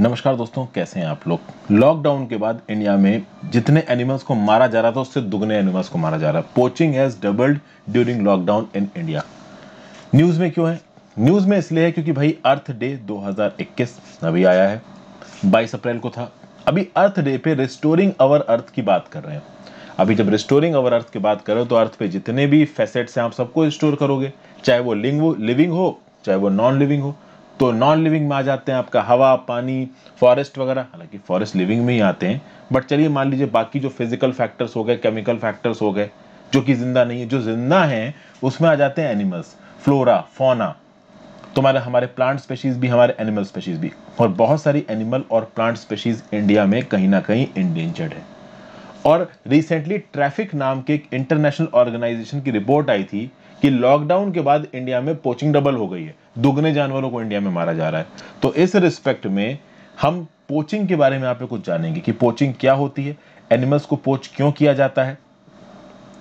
नमस्कार दोस्तों कैसे हैं आप लोग लॉकडाउन के बाद इंडिया में जितने एनिमल्स को मारा जा रहा था उससे दुगने एनिमल्स को मारा जा रहा है poaching has doubled during lockdown in India news में क्यों है न्यूज़ में इसलिए है क्योंकि भाई अर्थ डे 2021 अभी आया है 22 अप्रैल को था अभी अर्थ डे पे रिस्टोरिंग अवर अर्थ की बात कर रहे हैं अभी जब रिस्टोरिंग अवर अर्थ की बात करो तो अर्थ पे जितने भी फैसेट्स हैं आप सबको रिस्टोर करोगे चाहे वो लिंग लिविंग हो चाहे वो नॉन लिविंग हो तो नॉन लिविंग में आ जाते हैं आपका हवा पानी फॉरेस्ट वगैरह हालांकि फॉरेस्ट लिविंग में ही आते हैं बट चलिए मान लीजिए बाकी जो फिजिकल फैक्टर्स हो गए केमिकल फैक्टर्स हो गए जो कि जिंदा नहीं है जो जिंदा है उसमें आ जाते हैं एनिमल्स फ्लोरा फोना तुम्हारे हमारे प्लांट स्पेशीज भी हमारे एनिमल स्पेशीज भी और बहुत सारी एनिमल और प्लांट स्पेशीज इंडिया में कहीं ना कहीं इंडेंजर्ड है और रिसेंटली ट्रैफिक नाम के एक इंटरनेशनल ऑर्गेनाइजेशन की रिपोर्ट आई थी कि लॉकडाउन के बाद इंडिया में पोचिंग डबल हो गई है दुगने जानवरों को इंडिया में मारा जा रहा है तो इस रिस्पेक्ट में हम पोचिंग के बारे में आप कुछ जानेंगे कि पोचिंग क्या होती है एनिमल्स को पोच क्यों किया जाता है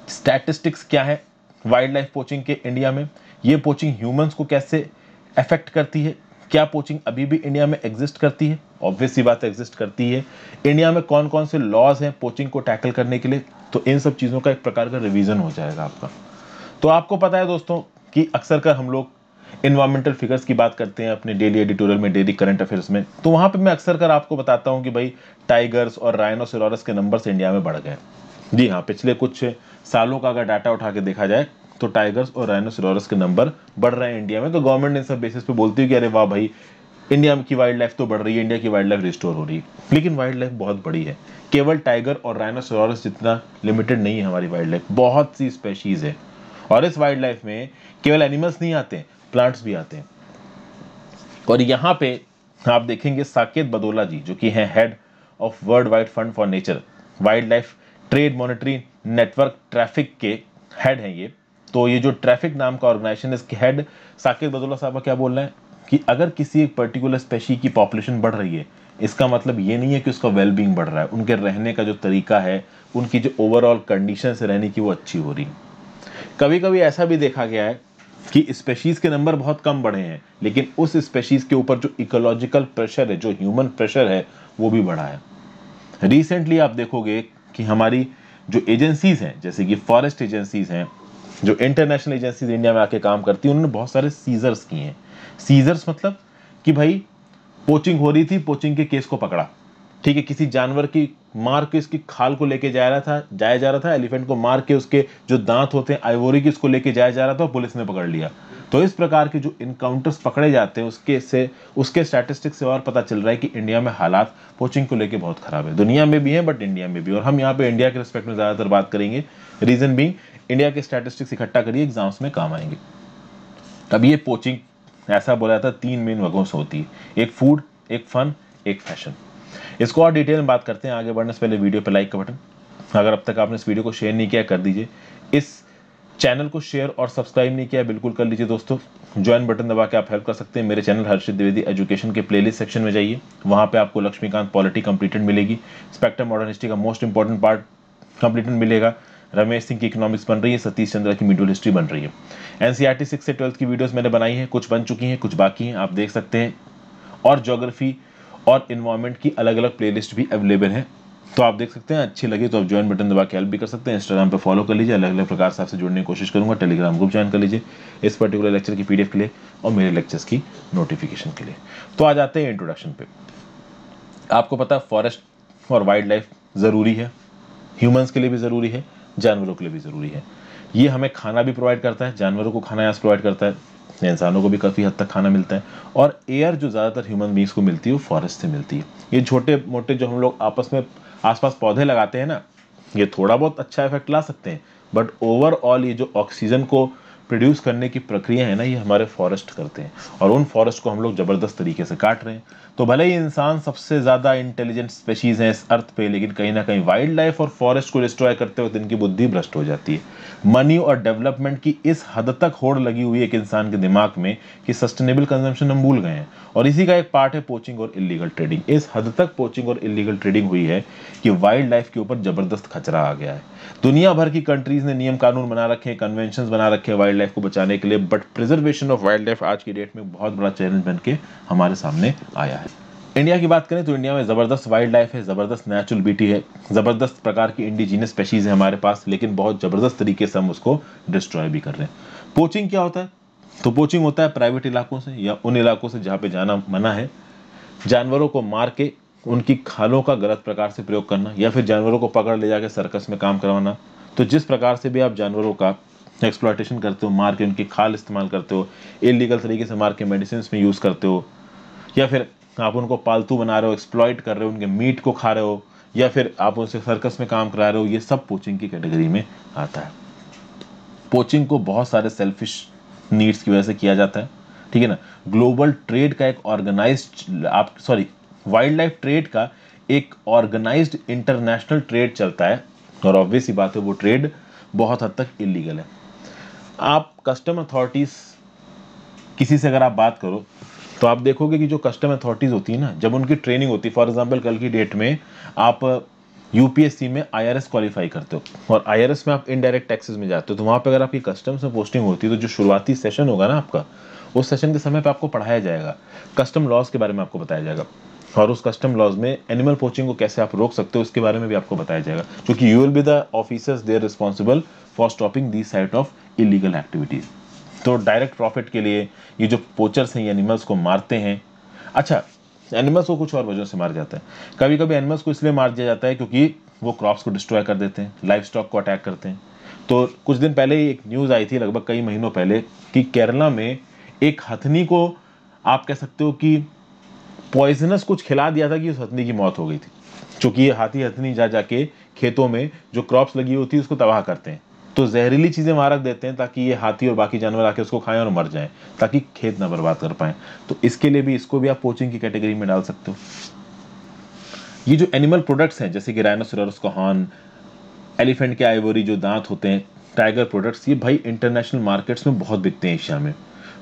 स्टैटिस्टिक्स क्या है वाइल्ड लाइफ पोचिंग के इंडिया में ये पोचिंग ह्यूमंस को कैसे अफेक्ट करती है क्या पोचिंग अभी भी इंडिया में एग्जिस्ट करती है ऑब्वियसली बात एग्जिस्ट करती है इंडिया में कौन कौन से लॉज हैं पोचिंग को टैकल करने के लिए तो इन सब चीज़ों का एक प्रकार का रिविजन हो जाएगा आपका तो आपको पता है दोस्तों कि अक्सर कर हम लोग इन्वायरमेंटल फिगर्स की बात करते हैं अपने डेली एडिटोरियल में डेली करंट अफेयर्स में तो वहाँ पर मैं अक्सर कर आपको बताता हूँ कि भाई टाइगर्स और राइनोसिरस के नंबर्स इंडिया में बढ़ गए जी हाँ पिछले कुछ सालों का अगर डाटा उठा के देखा जाए तो टाइगर्स और राइनोसिरस के नंबर बढ़ रहे हैं इंडिया में तो गवर्नमेंट इन सब बेसिस पे बोलती है कि अरे वाह भाई इंडिया की वाइल्ड लाइफ तो बढ़ रही है इंडिया की वाइल्ड लाइफ रिस्टोर हो रही है लेकिन वाइल्ड लाइफ बहुत बड़ी है केवल टाइगर और राइनोसोरस जितना लिमिटेड नहीं है हमारी वाइल्ड लाइफ बहुत सी स्पेशीज़ है और इस वाइल्ड लाइफ में केवल एनिमल्स नहीं आते प्लांट्स भी आते हैं और यहाँ पे आप देखेंगे साकेत बदोला जी जो कि हैं head of world wide fund for nature wild life trade monitoring network traffic के हेड हैं ये तो ये जो ट्रैफिक नाम का ऑर्गेनाइजेशन है इसके हेड साकेत बदोला साहब क्या बोल रहे हैं कि अगर किसी एक पर्टिकुलर स्पेशी की पॉपुलेशन बढ़ रही है इसका मतलब ये नहीं है कि उसका वेलबींग बढ़ रहा है उनके रहने का जो तरीका है उनकी जो ओवरऑल कंडीशन रहने की वो अच्छी हो रही कभी कभी ऐसा भी देखा गया है कि स्पेशीज के नंबर बहुत कम बढ़े हैं लेकिन उस स्पेशीज के ऊपर जो इकोलॉजिकल प्रेशर है जो ह्यूमन प्रेशर है वो भी बढ़ा है रिसेंटली आप देखोगे कि हमारी जो एजेंसीज हैं जैसे कि फॉरेस्ट एजेंसीज हैं जो इंटरनेशनल एजेंसीज इंडिया में आके काम करती हैं उन्होंने बहुत सारे सीजर्स किए हैं सीजर्स मतलब कि भाई पोचिंग हो रही थी पोचिंग के केस को पकड़ा ठीक है किसी जानवर की मार के इसकी खाल को लेके जा रहा था जाया जा रहा था एलिफेंट को मार के उसके जो दांत होते हैं आइवोरी की उसको लेके जाया जा रहा था पुलिस ने पकड़ लिया तो इस प्रकार के जो इनकाउंटर्स पकड़े जाते हैं उसके से उसके स्टैटिस्टिक्स से और पता चल रहा है कि इंडिया में हालात पोचिंग को लेकर बहुत खराब है दुनिया में भी है बट इंडिया में भी और हम यहाँ पे इंडिया के रिस्पेक्ट में ज़्यादातर बात करेंगे रीज़न बींग इंडिया के स्टैटिस्टिक्स इकट्ठा करिए एग्जाम्स में काम आएंगे अब ये पोचिंग ऐसा बोला था तीन मेन वगों से होती है एक फूड एक फन एक फैशन इसको और डिटेल में बात करते हैं आगे बढ़ने से पहले वीडियो पर लाइक का बटन अगर अब तक आपने इस वीडियो को शेयर नहीं किया कर दीजिए इस चैनल को शेयर और सब्सक्राइब नहीं किया बिल्कुल कर लीजिए दोस्तों ज्वाइन बटन दबा के आप हेल्प कर सकते हैं मेरे चैनल हर्षित द्विवेदी एजुकेशन के प्लेलिस्ट सेक्शन में जाइए वहाँ पे आपको लक्ष्मीकांत पॉलिटी कंप्लीटेड मिलेगी स्पेक्ट्रम मॉडर्न हिस्ट्री का मोस्ट इंपॉर्टेंट पार्ट कंप्लीटेड मिलेगा रमेश सिंह की इकोनॉमिक्स बन रही है सतीश चंद्रा की मिडल हिस्ट्री बन रही है एनसीईआरटी सिक्स e से ट्वेल्थ की वीडियोस मैंने बनाई है कुछ बन चुकी हैं कुछ बाकी हैं आप देख सकते हैं और जोग्राफी और इन्वायरमेंट की अलग अलग प्लेलिस्ट भी अवेलेबल है तो आप देख सकते हैं अच्छी लगे तो आप ज्वाइन बटन दबा के हेल्प भी कर सकते हैं इंस्टाग्राम पर फॉलो कर लीजिए अलग अलग प्रकार से आपसे जुड़ने की कोशिश करूँगा टेलीग्राम ग्रुप ज्वाइन कर लीजिए इस पर्टिकुलर लेक्चर की पीडीएफ के लिए और मेरे लेक्चर्स की नोटिफिकेशन के लिए तो आ जाते हैं इंट्रोडक्शन पे आपको पता फॉरेस्ट और वाइल्ड लाइफ ज़रूरी है ह्यूमन्स के लिए भी ज़रूरी है जानवरों के लिए भी ज़रूरी है ये हमें खाना भी प्रोवाइड करता है जानवरों को खाना यहाँ प्रोवाइड करता है इंसानों को भी काफ़ी हद तक खाना मिलता है और एयर जो ज़्यादातर ह्यूमन बींग्स को मिलती है वो फॉरेस्ट से मिलती है ये छोटे मोटे जो हम लोग आपस में आसपास पौधे लगाते हैं ना ये थोड़ा बहुत अच्छा इफेक्ट ला सकते हैं बट ओवरऑल ये जो ऑक्सीजन को प्रोड्यूस करने की प्रक्रिया है ना ये हमारे फॉरेस्ट करते हैं और उन फॉरेस्ट को हम लोग ज़बरदस्त तरीके से काट रहे हैं तो भले ही इंसान सबसे ज़्यादा इंटेलिजेंट स्पेशीज़ हैं इस अर्थ पे लेकिन कहीं ना कहीं वाइल्ड लाइफ और फॉरेस्ट को डिस्ट्रॉय करते वक्त इनकी बुद्धि भ्रष्ट हो जाती है मनी और डेवलपमेंट की इस हद तक होड़ लगी हुई एक इंसान के दिमाग में कि सस्टेनेबल कंजम्पशन हम भूल गए हैं और इसी का एक पार्ट है पोचिंग और इलीगल ट्रेडिंग इस हद तक पोचिंग और इलीगल ट्रेडिंग हुई है कि वाइल्ड लाइफ के ऊपर ज़बरदस्त खचरा आ गया है दुनिया भर की कंट्रीज़ ने नियम कानून बना रखे हैं कन्वेंशन बना रखे हैं वाइल्ड वाइल्ड लाइफ को बचाने के लिए but preservation of wildlife आज की डेट में बहुत बड़ा चैलेंज बन के हमारे सामने आया है इंडिया की बात करें तो इंडिया में ज़बरदस्त वाइल्ड लाइफ है ज़बरदस्त नेचुरल ब्यूटी है ज़बरदस्त प्रकार की इंडिजीनियस स्पेशीज़ है हमारे पास लेकिन बहुत ज़बरदस्त तरीके से हम उसको डिस्ट्रॉय भी कर रहे हैं पोचिंग क्या होता है तो पोचिंग होता है प्राइवेट इलाकों से या उन इलाकों से जहाँ पे जाना मना है जानवरों को मार के उनकी खालों का गलत प्रकार से प्रयोग करना या फिर जानवरों को पकड़ ले जाकर सर्कस में काम करवाना तो जिस प्रकार से भी आप जानवरों का एक्सप्लॉयटेशन करते हो मार के उनकी खाल इस्तेमाल करते हो इलीगल तरीके से मार के मेडिसिन में यूज़ करते हो या फिर आप उनको पालतू बना रहे हो एक्सप्लॉयट कर रहे हो उनके मीट को खा रहे हो या फिर आप उनसे सर्कस में काम करा रहे हो ये सब पोचिंग की कैटेगरी में आता है पोचिंग को बहुत सारे सेल्फिश नीड्स की वजह से किया जाता है ठीक है ना ग्लोबल ट्रेड का एक ऑर्गेनाइज आप सॉरी वाइल्ड लाइफ ट्रेड का एक ऑर्गेनाइज इंटरनेशनल ट्रेड चलता है और ऑब्वियस ही बात है वो ट्रेड बहुत हद तक इलीगल है आप कस्टम अथॉरिटीज़ किसी से अगर आप बात करो तो आप देखोगे कि जो कस्टम अथॉरिटीज़ होती है ना जब उनकी ट्रेनिंग होती है फॉर एग्जाम्पल कल की डेट में आप यूपीएससी uh, में आईआरएस क्वालिफाई करते हो और आईआरएस में आप इनडायरेक्ट टैक्सेस में जाते हो तो वहां पर अगर आपकी कस्टम्स में पोस्टिंग होती है तो जो शुरुआती सेशन होगा ना आपका उस सेशन के समय पे आपको पढ़ाया जाएगा कस्टम लॉज के बारे में आपको बताया जाएगा और उस कस्टम लॉज में एनिमल पोचिंग को कैसे आप रोक सकते हो उसके बारे में भी आपको बताया जाएगा क्योंकि you will be the officers there responsible for stopping this site of illegal activities तो डायरेक्ट प्रॉफिट के लिए ये जो पोचर्स हैं ये एनिमल्स को मारते हैं अच्छा एनिमल्स को कुछ और वजह से मार जाता है कभी कभी एनिमल्स को इसलिए मार दिया जाता है क्योंकि वो क्रॉप्स को डिस्ट्रॉय कर देते हैं लाइफ स्टॉक को अटैक करते हैं तो कुछ दिन पहले ही एक न्यूज़ आई थी लगभग कई महीनों पहले कि केरला में एक हथनी को आप कह सकते हो कि पॉइजनस कुछ खिला दिया था कि उस हथनी की मौत हो गई थी क्योंकि ये हाथी हथनी जा जाके खेतों में जो क्रॉप्स लगी होती है उसको तबाह करते हैं तो जहरीली चीज़ें मारक देते हैं ताकि ये हाथी और बाकी जानवर आके उसको खाएं और मर जाएं ताकि खेत ना बर्बाद कर पाए तो इसके लिए भी इसको भी आप पोचिंग की कैटेगरी में डाल सकते हो ये जो एनिमल प्रोडक्ट्स हैं जैसे कि राइनोसोरस का हॉर्न एलिफेंट के आइवोरी जो दांत होते हैं टाइगर प्रोडक्ट्स ये भाई इंटरनेशनल मार्केट्स में बहुत बिकते हैं एशिया में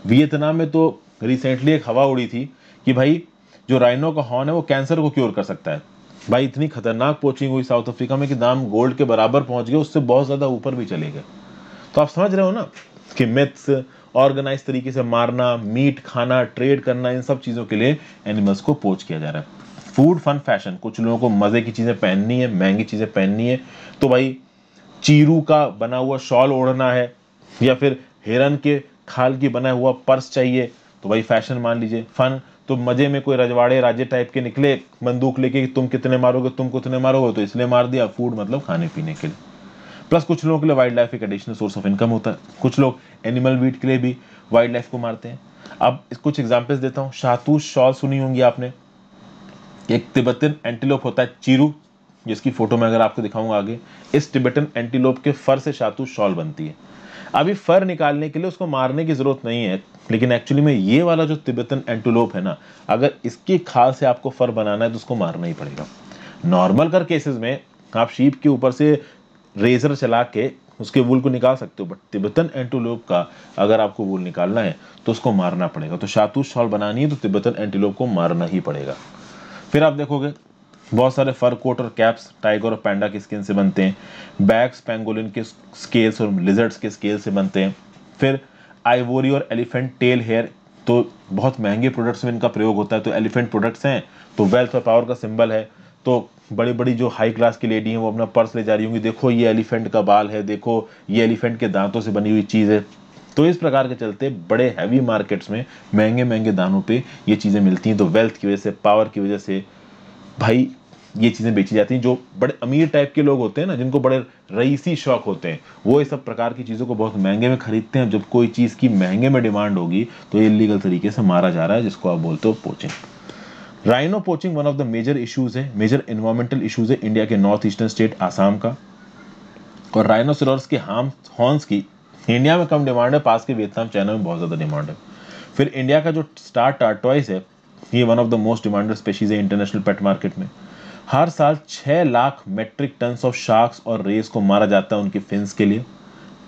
वियतनाम में तो रिसेंटली एक हवा उड़ी थी कि भाई जो राइनो का हॉर्न है वो कैंसर को क्योर कर सकता है भाई इतनी खतरनाक पोचिंग हुई साउथ अफ्रीका में कि दाम गोल्ड के बराबर पहुंच गए उससे बहुत ज़्यादा ऊपर भी चले गए तो आप समझ रहे हो ना कि मिथ्स ऑर्गेनाइज तरीके से मारना मीट खाना ट्रेड करना इन सब चीज़ों के लिए एनिमल्स को पोच किया जा रहा है फूड फन फैशन कुछ लोगों को मज़े की चीज़ें पहननी है महंगी चीज़ें पहननी है तो भाई चीरू का बना हुआ शॉल ओढ़ना है या फिर हिरन के खाल की बना हुआ पर्स चाहिए तो भाई फैशन मान लीजिए फन तो मज़े में कोई रजवाड़े राजे टाइप के निकले बंदूक लेके कि तुम कितने मारोगे तुम कितने मारोगे तो इसलिए मार दिया फूड मतलब खाने पीने के लिए प्लस कुछ लोगों के लिए वाइल्ड लाइफ एक एडिशनल सोर्स ऑफ इनकम होता है कुछ लोग एनिमल वीट के लिए भी वाइल्ड लाइफ को मारते हैं अब कुछ एग्जाम्पल्स देता हूँ शाहतूस शॉल सुनी होंगी आपने एक तिब्बतन एंटीलोप होता है चीरू जिसकी फ़ोटो मैं अगर आपको दिखाऊंगा आगे इस टिबेटन एंटीलोप के फर से शातु शॉल बनती है अभी फर निकालने के लिए उसको मारने की ज़रूरत नहीं है लेकिन एक्चुअली में ये वाला जो तिब्बतन एंटीलोप है ना अगर इसकी खाल से आपको फर बनाना है तो उसको मारना ही पड़ेगा नॉर्मल कर केसेस में आप शीप के ऊपर से रेजर चला के उसके वूल को निकाल सकते हो बट तिब्बतन एंटीलोप का अगर आपको वूल निकालना है तो उसको मारना पड़ेगा तो शातु शॉल बनानी है तो तिब्बतन एंटीलोप को मारना ही पड़ेगा फिर आप देखोगे बहुत सारे फर कोट और कैप्स टाइगर और पैंडा की स्किन से बनते हैं बैग्स पेंगोलिन के स्केल्स और लिजर्ड्स के स्केल से बनते हैं फिर आइवोरी और एलिफेंट टेल हेयर तो बहुत महंगे प्रोडक्ट्स में इनका प्रयोग होता है तो एलिफेंट प्रोडक्ट्स हैं तो वेल्थ और पावर का सिंबल है तो बड़ी बड़ी जो हाई क्लास की लेडी हैं वो अपना पर्स ले जा रही होंगी देखो ये एलिफेंट का बाल है देखो ये एलिफेंट के दांतों से बनी हुई चीज़ है तो इस प्रकार के चलते बड़े हैवी मार्केट्स में महंगे महंगे दानों पे ये चीज़ें मिलती हैं तो वेल्थ की वजह से पावर की वजह से भाई ये चीज़ें बेची जाती हैं जो बड़े अमीर टाइप के लोग होते हैं ना जिनको बड़े रईसी शौक होते हैं वो ये सब प्रकार की चीज़ों को बहुत महंगे में खरीदते हैं जब कोई चीज़ की महंगे में डिमांड होगी तो ये इलीगल तरीके से मारा जा रहा है जिसको आप बोलते हो poaching rhino poaching one of the major issues है मेजर इन्वायरमेंटल इशूज़ है इंडिया के नॉर्थ ईस्टर्न स्टेट आसाम का और राइनोसोरस के हार्म हॉर्न्स की इंडिया में कम डिमांड है पास के वियतनाम चाइना में बहुत ज़्यादा डिमांड है फिर इंडिया का जो स्टार टाटॉइस है ये one of the most demanded species है इंटरनेशनल पेट मार्केट में हर साल छह lakh metric ton of sharks और रेस को मारा जाता है उनके फिंस के लिए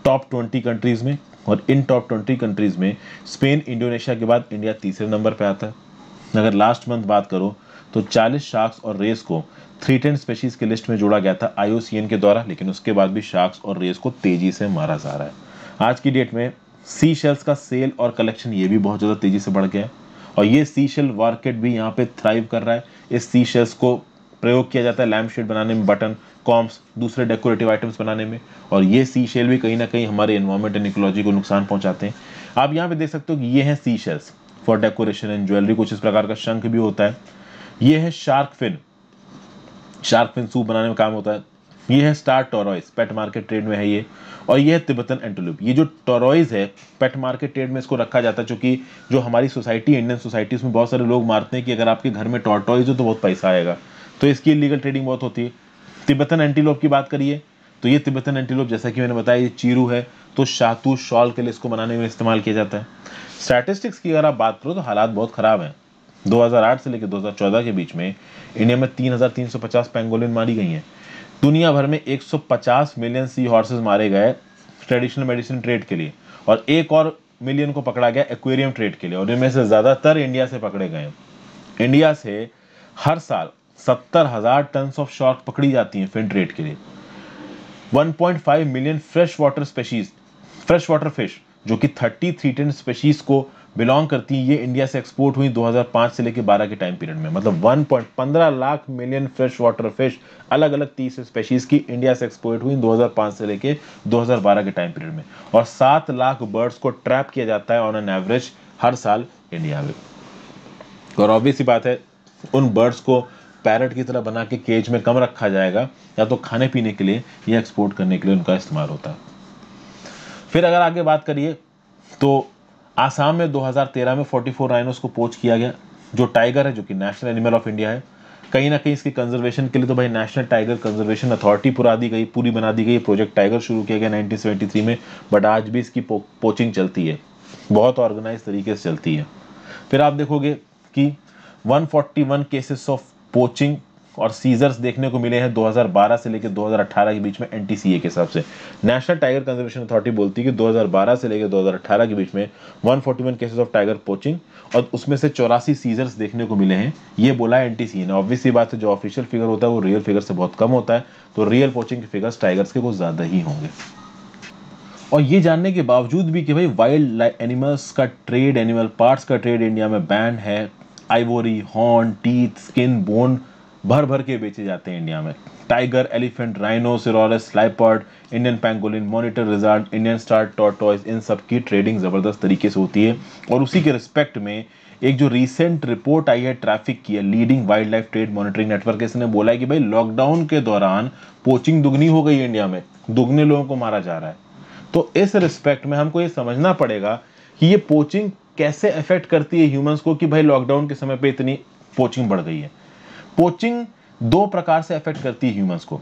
टॉप ट्वेंटी कंट्रीज़ में और इन टॉप ट्वेंटी कंट्रीज़ में स्पेन इंडोनेशिया के बाद इंडिया तीसरे नंबर पर आता है अगर लास्ट मंथ बात करो तो 40 शार्क्स और रेस को थ्री टेन स्पेशीज के लिस्ट में जोड़ा गया था आई के द्वारा लेकिन उसके बाद भी शार्क्स और रेस को तेज़ी से मारा जा रहा है आज की डेट में सी शेल्स का सेल और कलेक्शन ये भी बहुत ज़्यादा तेज़ी से बढ़ गया है और ये सी शेल मार्केट भी यहाँ पे थ्राइव कर रहा है इस सी शेल्स को प्रयोग किया जाता है लैम्प शेड बनाने में बटन कॉम्स दूसरे डेकोरेटिव आइटम्स बनाने में और ये सी शेल भी कहीं ना कहीं हमारे इन्वायरमेंट एंड इकोलॉजी को नुकसान पहुँचाते हैं आप यहाँ पे देख सकते हो कि ये हैं sea shells for decoration and jewellery कुछ इस प्रकार का शंख भी होता है ये है shark fin shark fin soup बनाने में काम होता है ये है star tortoise pet market trade में है ये और ये है तिब्बतन एंटोलूप ये जो टोरॉइज है पेट मार्केट ट्रेड में इसको रखा जाता है चूंकि जो हमारी सोसाइटी इंडियन सोसाइटी उसमें बहुत सारे लोग मारते हैं कि अगर आपके घर में टॉर्टॉइज हो तो बहुत पैसा आएगा तो इसकी लीगल ट्रेडिंग बहुत होती है तिब्बतन एंटीलोप की बात करिए तो ये तिब्बतन एंटीलोप जैसा कि मैंने बताया ये चीरू है तो शातू शॉल के लिए इसको बनाने में इस्तेमाल किया जाता है स्टैटिस्टिक्स की अगर आप बात करो तो हालात बहुत ख़राब हैं 2008 से लेकर 2014 के बीच में इंडिया में 3,350 पेंगोलिन मारी गई हैं दुनिया भर में 150 मिलियन सी हॉर्सेस मारे गए ट्रेडिशनल मेडिसिन ट्रेड के लिए और एक और मिलियन को पकड़ा गया एक्वेरियम ट्रेड के लिए और इनमें से ज़्यादातर इंडिया से पकड़े गए इंडिया से हर साल सत्तर हज़ार टन ऑफ शॉर्क पकड़ी जाती हैं फिन ट्रेड के लिए 1.5 million fresh water species fresh water fish जो कि 33 टीन स्पेशीज को बिलोंग करती हैं ये इंडिया से एक्सपोर्ट हुई 2005 से लेकर 12 के टाइम पीरियड में मतलब 1.15 lakh million fresh water fish अलग अलग तीस स्पेशीज़ की इंडिया से एक्सपोर्ट हुई 2005 से लेकर 2012 के टाइम पीरियड में और सात लाख बर्ड्स को ट्रैप किया जाता है ऑन एन एवरेज हर साल इंडिया में और ऑब्वियस बात है उन बर्ड्स को पैरट की तरह बना के केज में कम रखा जाएगा या तो खाने पीने के लिए या एक्सपोर्ट करने के लिए उनका इस्तेमाल होता है फिर अगर आगे बात करिए तो आसाम में 2013 में 44 राइनोस को पोच किया गया जो टाइगर है जो कि नेशनल एनिमल ऑफ इंडिया है कहीं ना कहीं इसकी कंजर्वेशन के लिए तो भाई नेशनल टाइगर कंजर्वेशन अथॉरिटी पुरा दी गई पूरी बना दी गई प्रोजेक्ट टाइगर शुरू किया गया 1973 में बट आज भी इसकी पो, पोचिंग चलती है बहुत ऑर्गेनाइज तरीके से चलती है फिर आप देखोगे कि 141 केसेस ऑफ पोचिंग और सीजर्स देखने को मिले हैं 2012 से लेकर 2018 के बीच में एनटीसीए के हिसाब से नेशनल टाइगर कंजर्वेशन अथॉरिटी बोलती है कि 2012 से लेकर 2018 के बीच में 141 केसेज ऑफ टाइगर पोचिंग और उसमें से चौरासी सीजर्स देखने को मिले हैं ये बोला है एनटीसीए ने ऑब्वियसली बात है जो ऑफिशियल फिगर होता है वो रियल फिगर से बहुत कम होता है तो रियल पोचिंग के फिगर्स टाइगर्स के कुछ ज़्यादा ही होंगे और ये जानने के बावजूद भी कि भाई वाइल्ड एनिमल्स का ट्रेड एनिमल पार्ट्स का ट्रेड इंडिया में बैन है ivory horn teeth skin bone भर भर के बेचे जाते हैं इंडिया में tiger elephant rhino serows leopard Indian pangolin monitor lizard Indian star tortoise इन सब की ट्रेडिंग ज़बरदस्त तरीके से होती है और उसी के रिस्पेक्ट में एक जो रिसेंट रिपोर्ट आई है ट्रैफिक की है leading wild life trade monitoring network इसने बोला है कि भाई लॉकडाउन के दौरान पोचिंग दुगनी हो गई इंडिया में दुगने लोगों को मारा जा रहा है तो इस रिस्पेक्ट में हमको ये समझना पड़ेगा कि ये पोचिंग कैसे अफेक्ट करती है ह्यूमंस को कि भाई लॉकडाउन के समय पर इतनी पोचिंग बढ़ गई है पोचिंग दो प्रकार से अफेक्ट करती है ह्यूमंस को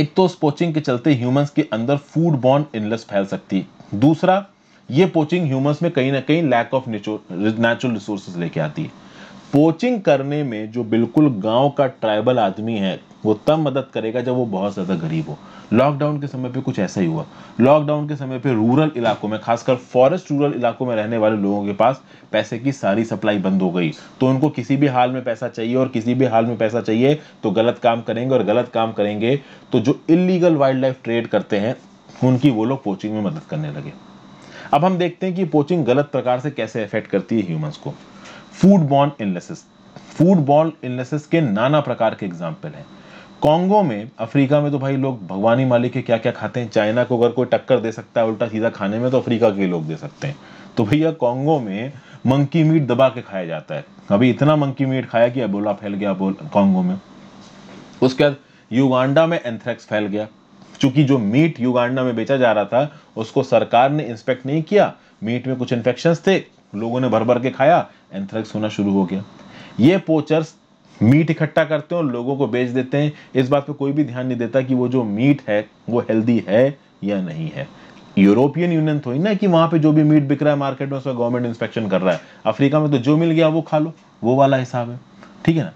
एक तो उस पोचिंग के चलते ह्यूमंस के अंदर फूड बॉर्न इनलेस फैल सकती है दूसरा ये पोचिंग ह्यूमंस में कहीं ना कहीं लैक ऑफ नेचुरल रिसोर्सेज लेके आती है पोचिंग करने में जो बिल्कुल गांव का ट्राइबल आदमी है वो तब मदद करेगा जब वो बहुत ज़्यादा गरीब हो लॉकडाउन के समय पे कुछ ऐसा ही हुआ लॉकडाउन के समय पे रूरल इलाकों में खासकर फॉरेस्ट रूरल इलाकों में रहने वाले लोगों के पास पैसे की सारी सप्लाई बंद हो गई तो उनको किसी भी हाल में पैसा चाहिए और किसी भी हाल में पैसा चाहिए तो गलत काम करेंगे और गलत काम करेंगे तो जो इलीगल वाइल्ड लाइफ ट्रेड करते हैं उनकी वो लोग पोचिंग में मदद करने लगे अब हम देखते हैं कि पोचिंग गलत प्रकार से कैसे अफेक्ट करती है ह्यूमंस को food borne illnesses food borne illnesses के नाना प्रकार के एग्जाम्पल हैं कांगो में अफ्रीका में तो भाई लोग भगवानी मालिक के क्या क्या खाते हैं चाइना को अगर कोई टक्कर दे सकता है उल्टा सीधा खाने में तो अफ्रीका के लोग दे सकते हैं तो भैया कॉन्गो में मंकी मीट दबा के खाया जाता है अभी इतना मंकी मीट खाया कि अबोला फैल गया कांगो में उसके बाद युगांडा में एंथ्रेक्स फैल गया चूंकि जो मीट युगांडा में बेचा जा रहा था उसको सरकार ने इंस्पेक्ट नहीं किया मीट में कुछ इन्फेक्शन थे लोगों ने भर भर के खाया एंथ्रेक्स होना शुरू हो गया ये पोचर्स मीट इकट्ठा करते हैं और लोगों को बेच देते हैं इस बात पे कोई भी ध्यान नहीं देता कि वो जो मीट है वो हेल्दी है या नहीं है यूरोपियन यूनियन थोड़ी ना कि वहां पे जो भी मीट बिक रहा है मार्केट में उसका गवर्नमेंट इंस्पेक्शन कर रहा है अफ्रीका में तो जो मिल गया वो खा लो वो वाला हिसाब है ठीक है ना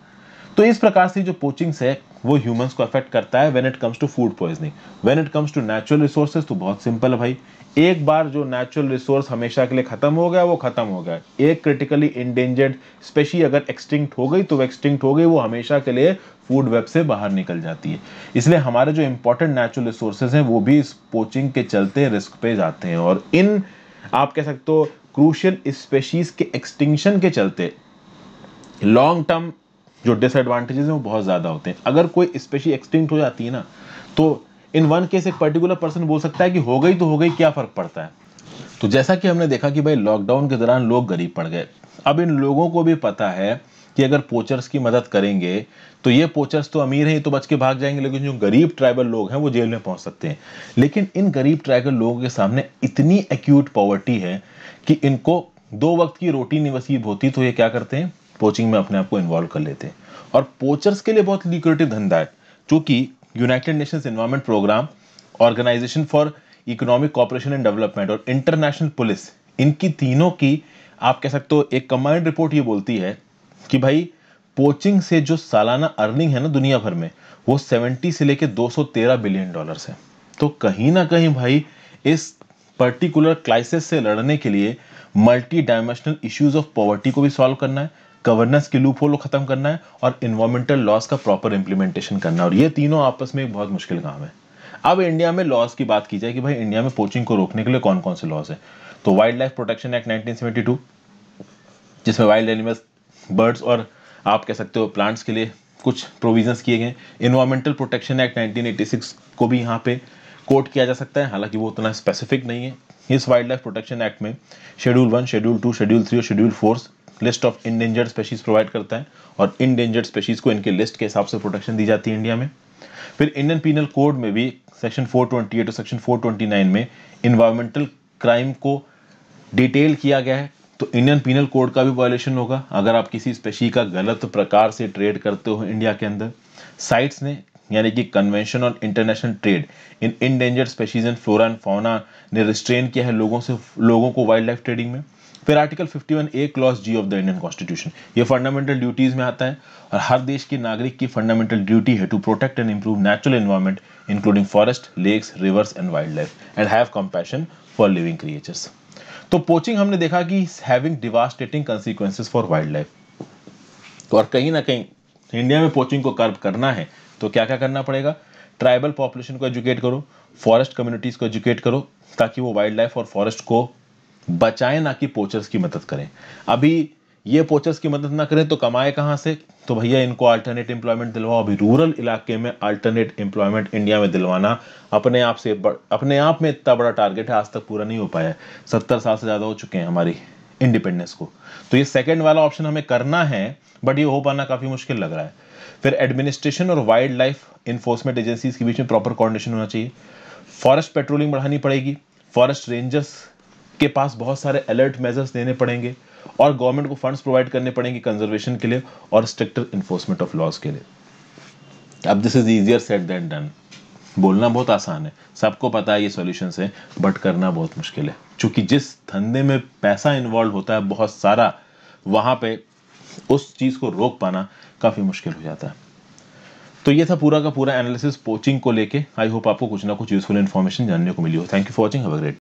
तो इस प्रकार से जो पोचिंग्स है वो ह्यूमंस को अफेक्ट करता है when it comes to food poisoning when it comes to natural resources तो बहुत सिंपल है भाई एक बार जो नेचुरल रिसोर्स हमेशा के लिए ख़त्म हो गया वो ख़त्म हो गया एक क्रिटिकली इंडेंजर्ड स्पेशी अगर एक्सटिंक्ट हो गई तो वो एक्सटिंक्ट हो गई वो हमेशा के लिए फूड वेब से बाहर निकल जाती है इसलिए हमारे जो इंपॉर्टेंट नेचुरल रिसोर्सेज हैं वो भी इस पोचिंग के चलते रिस्क पे जाते हैं और इन आप कह सकते हो क्रूशियल स्पेशीज़ के एक्सटिंक्शन के चलते लॉन्ग टर्म जो डिसएडवांटेजेस हैं वो बहुत ज़्यादा होते हैं अगर कोई स्पेशी एक्सटिंक्ट हो जाती है ना तो इन वन केस एक पर्टिकुलर पर्सन बोल सकता है कि हो गई तो हो गई क्या फर्क पड़ता है तो जैसा कि हमने देखा कि भाई लॉकडाउन के दौरान लोग गरीब पड़ गए अब इन लोगों को भी पता है कि अगर पोचर्स की मदद करेंगे तो ये पोचर्स तो अमीर हैं तो बच के भाग जाएंगे लेकिन जो गरीब ट्राइबल लोग हैं वो जेल में पहुंच सकते हैं लेकिन इन गरीब ट्राइबल लोगों के सामने इतनी एक्यूट पॉवर्टी है कि इनको दो वक्त की रोटी निवसीब नसीब होती तो ये क्या करते हैं पोचिंग में अपने आप को इन्वॉल्व कर लेते हैं और पोचर्स के लिए बहुत लिक्रेटिव धंधा है चूंकि United Nations Environment Programme Organisation for Economic Cooperation and Development और इंटरनेशनल पुलिस इनकी तीनों की आप कह सकते हो एक कंबाइंड रिपोर्ट ये बोलती है कि भाई कोचिंग से जो सालाना अर्निंग है ना दुनिया भर में वो 70 से लेके 213 बिलियन डॉलर्स है तो कहीं ना कहीं भाई इस पर्टिकुलर क्राइसिस से लड़ने के लिए multi dimensional issues of poverty को भी सॉल्व करना है गवर्नेंस के लूप होल खत्म करना है और इन्वायरमेंटल लॉस का प्रॉपर इंप्लीमेंटेशन करना है और ये तीनों आपस में एक बहुत मुश्किल काम है अब इंडिया में लॉस की बात की जाए कि भाई इंडिया में पोचिंग को रोकने के लिए कौन कौन से लॉस है तो wildlife protection act nineteen जिसमें वाइल्ड एनिमल्स बर्ड्स और आप कह सकते हो प्लांट्स के लिए कुछ प्रोविजंस किए गए इन्वायरमेंटल प्रोटेक्शन एक्ट 1986 को भी यहाँ पे कोट किया जा सकता है हालांकि वो उतना स्पेसिफिक नहीं है इस वाइल्ड लाइफ प्रोटेक्शन एक्ट में schedule one schedule two schedule three और schedule fours list of endangered species provide करता है और इंडेंजर्ड स्पेशीज को इनके लिस्ट के हिसाब से प्रोटेक्शन दी जाती है इंडिया में फिर इंडियन पीनल कोड में भी सेक्शन 428 और सेक्शन 429 में इन्वायरमेंटल क्राइम को डिटेल किया गया है तो इंडियन पीनल कोड का भी वायोलेशन होगा अगर आप किसी स्पेशी का गलत प्रकार से ट्रेड करते हो इंडिया के अंदर साइट्स ने यानी कि convention on international trade in endangered species and flora and fauna ने रिस्ट्रेन किया है लोगों से लोगों को वाइल्ड लाइफ ट्रेडिंग में फिर article 51 A clause G of the Indian constitution ये फंडामेंटल ड्यूटीज में आता है और हर देश के नागरिक की फंडामेंटल ड्यूटी है to protect and improve natural environment including forest lakes rivers and wildlife and have compassion for living creatures तो पोचिंग हमने देखा कि having devastating consequences for wildlife और कहीं ना कहीं इंडिया में पोचिंग को कर्व करना है तो क्या क्या करना पड़ेगा ट्राइबल पॉपुलेशन को एजुकेट करो फॉरेस्ट कम्युनिटीज़ को एजुकेट करो ताकि वो वाइल्ड लाइफ और फॉरेस्ट को बचाएं ना कि पोचर्स की मदद करें अभी ये पोचर्स की मदद ना करें तो कमाए कहां से तो भैया इनको अल्टरनेट एम्प्लॉयमेंट दिलवाओ अभी रूरल इलाके में अल्टरनेट एम्प्लॉयमेंट इंडिया में दिलवाना अपने आप से अपने आप में इतना बड़ा टारगेट है आज तक पूरा नहीं हो पाया है सत्तर साल से ज़्यादा हो चुके हैं हमारी इंडिपेंडेंस को तो ये सेकेंड वाला ऑप्शन हमें करना है बट ये हो पाना काफ़ी मुश्किल लग रहा है फिर एडमिनिस्ट्रेशन और वाइल्ड लाइफ इन्फोर्समेंट एजेंसीज के बीच में प्रॉपर कोऑर्डिनेशन होना चाहिए फॉरेस्ट पेट्रोलिंग बढ़ानी पड़ेगी फॉरेस्ट रेंजर्स के पास बहुत सारे अलर्ट मेजर्स देने पड़ेंगे और गवर्नमेंट को फंड्स प्रोवाइड करने पड़ेंगे कंजर्वेशन के लिए और स्ट्रिक्टर इन्फोर्समेंट ऑफ लॉज के लिए अब this is easier said than done बोलना बहुत आसान है सबको पता है ये सोल्यूशन है बट करना बहुत मुश्किल है क्योंकि जिस धंधे में पैसा इन्वॉल्व होता है बहुत सारा वहां पे उस चीज़ को रोक पाना काफ़ी मुश्किल हो जाता है तो ये था पूरा का पूरा एनालिसिस कोचिंग को लेके आई होप आपको कुछ ना कुछ यूजफुल इन्फॉर्मेशन जानने को मिली हो thank you for watching have a great